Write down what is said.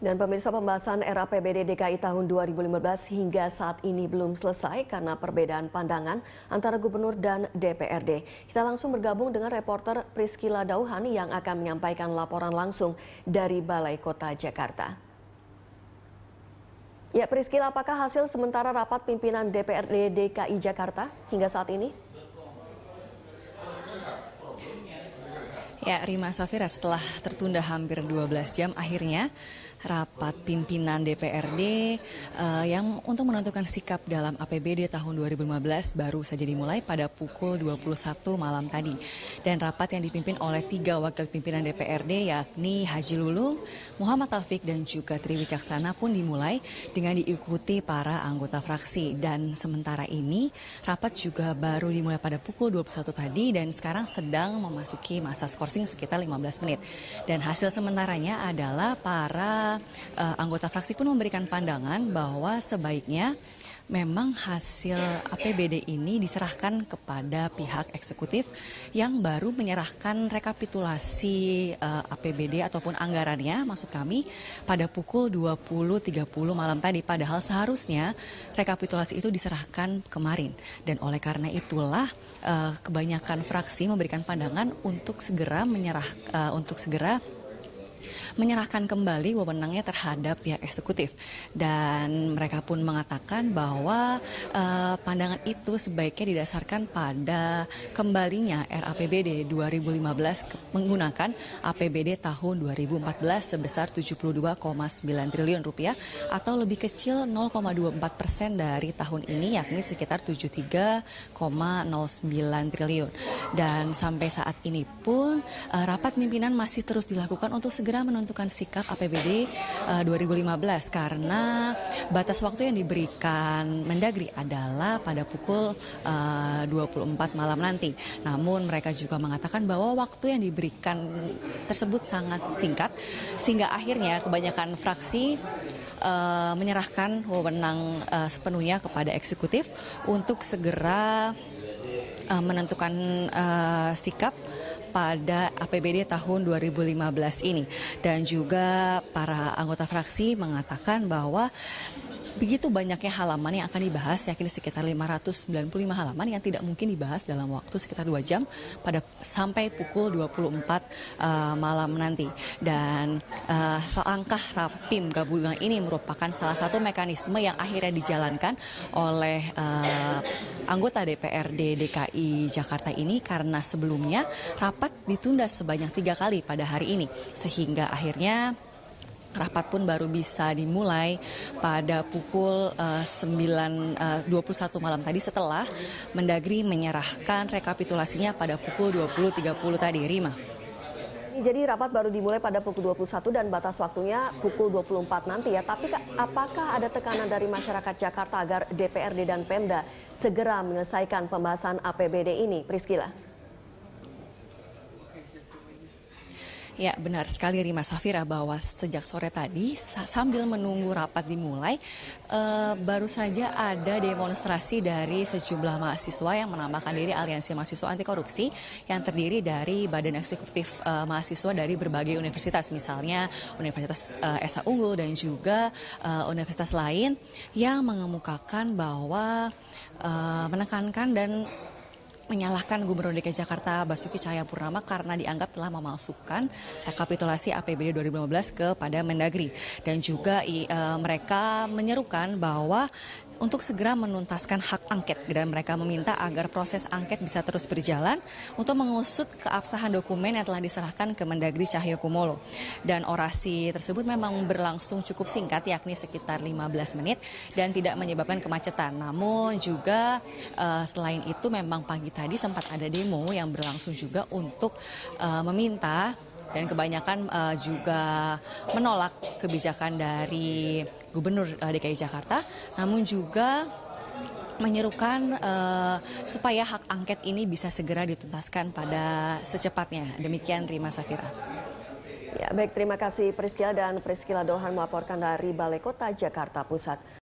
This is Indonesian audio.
Dan pemirsa pembahasan RAPBD DKI tahun 2015 hingga saat ini belum selesai karena perbedaan pandangan antara gubernur dan DPRD. Kita langsung bergabung dengan reporter Priscila Dauhan yang akan menyampaikan laporan langsung dari Balai Kota Jakarta. Ya Priscila, apakah hasil sementara rapat pimpinan DPRD DKI Jakarta hingga saat ini? Ya, Rima Safira setelah tertunda hampir 12 jam akhirnya rapat pimpinan DPRD uh, eh, yang untuk menentukan sikap dalam APBD tahun 2015 baru saja dimulai pada pukul 21 malam tadi. Dan rapat yang dipimpin oleh tiga wakil pimpinan DPRD yakni Haji Lulung, Muhammad Taufik dan juga Triwicaksana pun dimulai dengan diikuti para anggota fraksi. Dan sementara ini rapat juga baru dimulai pada pukul 21 tadi dan sekarang sedang memasuki masa skorsing masing-masing sekitar 15 menit. Dan hasil sementaranya adalah para uh, anggota fraksi pun memberikan pandangan bahwa sebaiknya memang hasil APBD ini diserahkan kepada pihak eksekutif yang baru menyerahkan rekapitulasi uh, eh, APBD ataupun anggarannya maksud kami pada pukul 20.30 malam tadi padahal seharusnya rekapitulasi itu diserahkan kemarin dan oleh karena itulah uh, kebanyakan fraksi memberikan pandangan untuk segera menyerah uh, untuk segera menyerahkan kembali wewenangnya terhadap pihak eksekutif dan mereka pun mengatakan bahwa eh, pandangan itu sebaiknya didasarkan pada kembalinya RAPBD 2015 menggunakan APBD tahun 2014 sebesar 72,9 triliun rupiah atau lebih kecil 0,24 persen dari tahun ini yakni sekitar 73,09 triliun dan sampai saat ini pun eh, rapat pimpinan masih terus dilakukan untuk segera segera menentukan sikap APBD uh, 2015 karena batas waktu yang diberikan Mendagri adalah pada pukul eh, uh, 24 malam nanti. Namun mereka juga mengatakan bahwa waktu yang diberikan tersebut sangat singkat sehingga akhirnya kebanyakan fraksi uh, menyerahkan wewenang uh, sepenuhnya kepada eksekutif untuk segera uh, menentukan uh, sikap pada APBD tahun 2015 ini. Dan juga para anggota fraksi mengatakan bahwa begitu banyaknya halaman yang akan dibahas, yakni sekitar 595 halaman yang tidak mungkin dibahas dalam waktu sekitar dua jam pada sampai pukul 24 uh, eh, malam nanti. Dan uh, langkah rapim gabungan ini merupakan salah satu mekanisme yang akhirnya dijalankan oleh uh, anggota DPRD DKI Jakarta ini karena sebelumnya rapat ditunda sebanyak tiga kali pada hari ini, sehingga akhirnya Rapat pun baru bisa dimulai pada pukul uh, 9.21 uh, 21 malam tadi setelah Mendagri menyerahkan rekapitulasinya pada pukul 20.30 tadi. Rima. Jadi rapat baru dimulai pada pukul 21 dan batas waktunya pukul 24 nanti ya. Tapi apakah ada tekanan dari masyarakat Jakarta agar DPRD dan Pemda segera menyelesaikan pembahasan APBD ini, Priscila? Ya, benar sekali Rima Safira bahwa sejak sore tadi sambil menunggu rapat dimulai eh, baru saja ada demonstrasi dari sejumlah mahasiswa yang menambahkan diri Aliansi Mahasiswa Anti Korupsi yang terdiri dari badan eksekutif eh, mahasiswa dari berbagai universitas misalnya Universitas eh, Esa Unggul dan juga eh, universitas lain yang mengemukakan bahwa eh, menekankan dan menyalahkan Gubernur DKI Jakarta Basuki Cahayapurnama karena dianggap telah memalsukan rekapitulasi APBD 2015 kepada Mendagri dan juga e, mereka menyerukan bahwa untuk segera menuntaskan hak angket dan mereka meminta agar proses angket bisa terus berjalan untuk mengusut keabsahan dokumen yang telah diserahkan ke Mendagri Cahyokumolo. Dan orasi tersebut memang berlangsung cukup singkat yakni sekitar 15 menit dan tidak menyebabkan kemacetan. Namun juga uh, selain itu memang pagi tadi sempat ada demo yang berlangsung juga untuk uh, meminta dan kebanyakan uh, juga menolak kebijakan dari Gubernur eh, DKI Jakarta, namun juga menyerukan uh, supaya hak angket ini bisa segera dituntaskan pada secepatnya. Demikian Rima Safira. Ya, baik terima kasih Priscila dan Priscila Dohan melaporkan dari Balai Kota Jakarta Pusat.